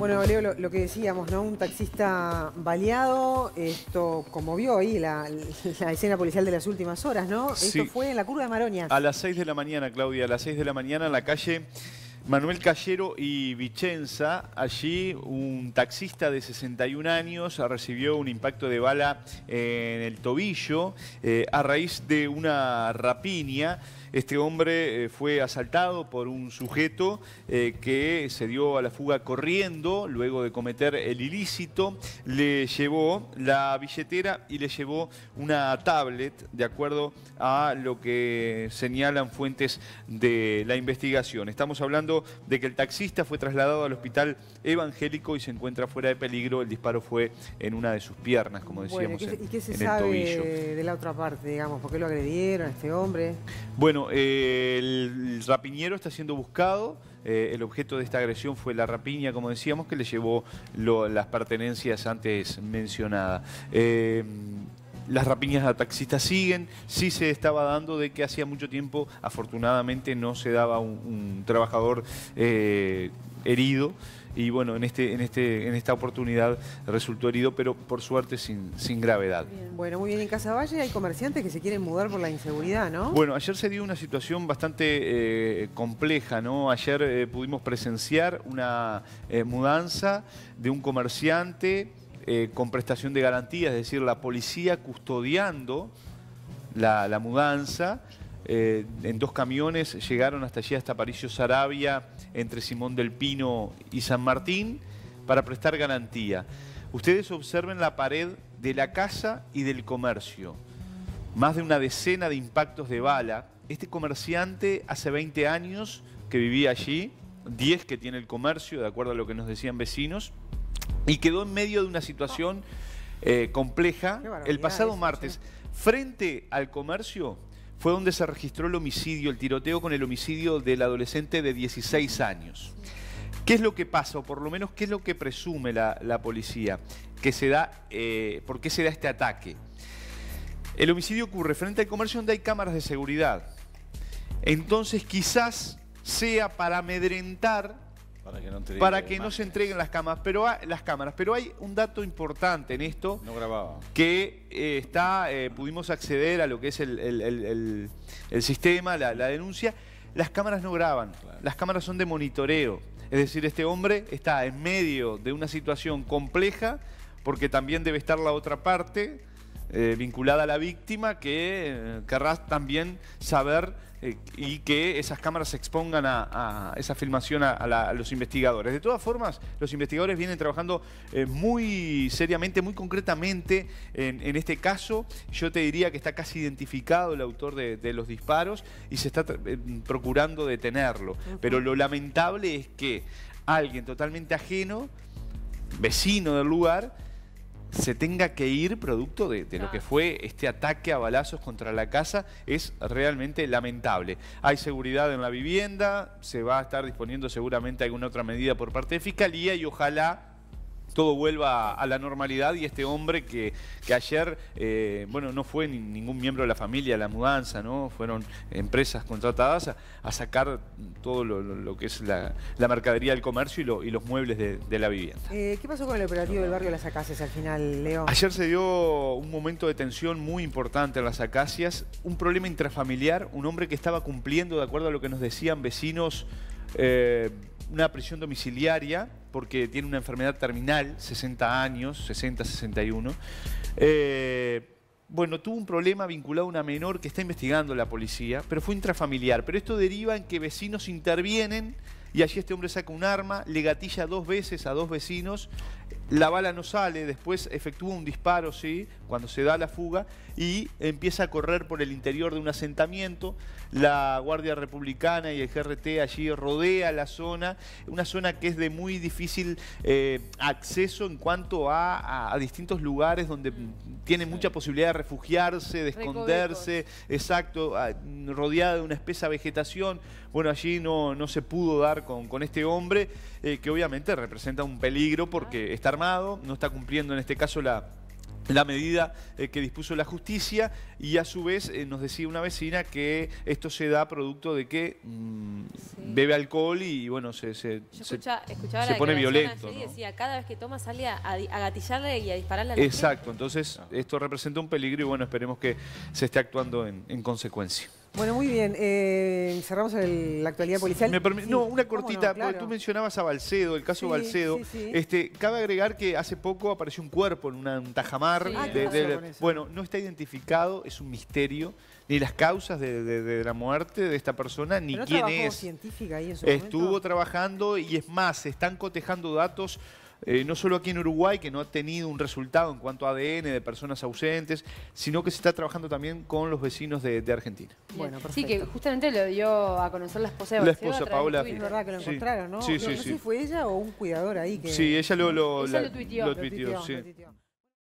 Bueno, Leo, lo, que decíamos, ¿no? Un taxista baleado, esto vio ahí la, escena policial de las últimas horas, ¿no? Esto fue en la curva de Maroña. A las 6 de la mañana, Claudia, a las 6 de la mañana en la calle Manuel Callero y Vicenza. Allí un taxista de 61 años recibió un impacto de bala en el tobillo eh, a raíz de una rapiña. Este hombre eh, fue asaltado por un sujeto eh, que se dio a la fuga corriendo luego de cometer el ilícito. Le llevó la billetera y le llevó una tablet, de acuerdo a lo que señalan fuentes de la investigación. Estamos hablando de que el taxista fue trasladado al hospital evangélico y se encuentra fuera de peligro. El disparo fue en una de sus piernas, como decíamos, ¿y qué, se sabe de la otra parte, digamos? ¿Por qué lo agredieron a este hombre? Bueno, eh, el rapiñero está siendo buscado. Eh, el objeto de esta agresión fue la rapiña, como decíamos, que le llevó las pertenencias antes mencionadas. Eh, las rapiñas a taxistas siguen, sí se estaba dando de que hacía mucho tiempo, afortunadamente, no se daba un, trabajador herido y bueno, en, este, en, este, en esta oportunidad resultó herido, pero por suerte sin, sin gravedad. Bueno, muy bien, en Casaballe hay comerciantes que se quieren mudar por la inseguridad, ¿no? Bueno, ayer se dio una situación bastante eh, compleja, ¿no? Ayer eh, pudimos presenciar una eh, mudanza de un comerciante con prestación de garantía, es decir, la policía custodiando la mudanza, eh, en dos camiones llegaron hasta allí, hasta Paricio Sarabia, entre Simón del Pino y San Martín, para prestar garantía. Ustedes observen la pared de la casa y del comercio. Más de una decena de impactos de bala. Este comerciante hace 20 años que vivía allí, 10 que tiene el comercio, de acuerdo a lo que nos decían vecinos, y quedó en medio de una situación eh, compleja el pasado martes. Frente al comercio fue donde se registró el homicidio, el tiroteo con el homicidio del adolescente de 16 años. ¿Qué es lo que pasa, o por lo menos qué es lo que presume la, policía? Que se da, eh, ¿Por qué se da este ataque? El homicidio ocurre frente al comercio donde hay cámaras de seguridad. Entonces quizás sea para amedrentar para que no, se entreguen las, cámaras, pero las cámaras. Pero hay un dato importante en esto. No grababa. Que eh, está, eh, pudimos acceder a lo que es el, sistema, la, denuncia. Las cámaras no graban. Las cámaras son de monitoreo. Es decir, este hombre está en medio de una situación compleja porque también debe estar la otra parte eh, vinculada a la víctima que eh, querrás también saber eh, y que esas cámaras se expongan a, esa filmación a, los investigadores. De todas formas, los investigadores vienen trabajando muy seriamente, muy concretamente en, este caso. Yo te diría que está casi identificado el autor de, los disparos y se está procurando detenerlo. Pero lo lamentable es que alguien totalmente ajeno, vecino del lugar, se tenga que ir producto de, lo que fue este ataque a balazos contra la casa es realmente lamentable. Hay seguridad en la vivienda, se va a estar disponiendo seguramente alguna otra medida por parte de Fiscalía y ojalá todo vuelva a la normalidad y este hombre que, que ayer, eh, bueno, no fue ningún miembro de la familia, la mudanza, ¿no? Fueron empresas contratadas a, sacar todo lo, que es la, mercadería del comercio y, y los muebles de, la vivienda. Eh, ¿Qué pasó con el operativo del barrio Las Acacias al final, Leo? Ayer se dio un momento de tensión muy importante en Las Acacias, un problema intrafamiliar, un hombre que estaba cumpliendo, de acuerdo a lo que nos decían vecinos, eh, una prisión domiciliaria porque tiene una enfermedad terminal, 60 años, 60, 61. Eh, bueno, tuvo un problema vinculado a una menor que está investigando la policía, pero fue intrafamiliar. Pero esto deriva en que vecinos intervienen y allí este hombre saca un arma, le gatilla dos veces a dos vecinos la bala no sale, después efectúa un disparo, ¿sí? cuando se da la fuga, y empieza a correr por el interior de un asentamiento. La Guardia Republicana y el GRT allí rodea la zona, una zona que es de muy difícil eh, acceso en cuanto a, distintos lugares donde tiene mucha posibilidad de refugiarse, de esconderse, exacto, rodeada de una espesa vegetación. Bueno, allí no, se pudo dar con, este hombre, eh, que obviamente representa un peligro porque está armado, no está cumpliendo en este caso la, medida eh, que dispuso la justicia y a su vez eh, nos decía una vecina que esto se da producto de que mm, bebe alcohol y, bueno, se, pone violento. decía, cada vez que toma sale a, gatillarle y a dispararle Exacto, entonces esto representa un peligro y bueno, esperemos que se esté actuando en consecuencia. Bueno, muy bien. Eh, cerramos la actualidad policial. No, una cortita. tú mencionabas a Balcedo, el caso Balcedo. este, cabe agregar que hace poco apareció un cuerpo en una, un tajamar. bueno, no está identificado, es un misterio. Ni las causas de, la muerte de esta persona, ni quién es. científica Estuvo trabajando y es más, están cotejando datos eh, no solo aquí en Uruguay, que no ha tenido un resultado en cuanto a ADN de personas ausentes, sino que se está trabajando también con los vecinos de, Argentina. Bueno, perfecto. Sí, que justamente lo dio a conocer la esposa de La esposa, Paola. Es verdad que lo encontraron, ¿no? Sí, sí, no, sé si fue ella o un cuidador ahí. Que... Sí, ella lo, lo, lo, lo tuiteó. Lo tuiteó, sí. tuiteó.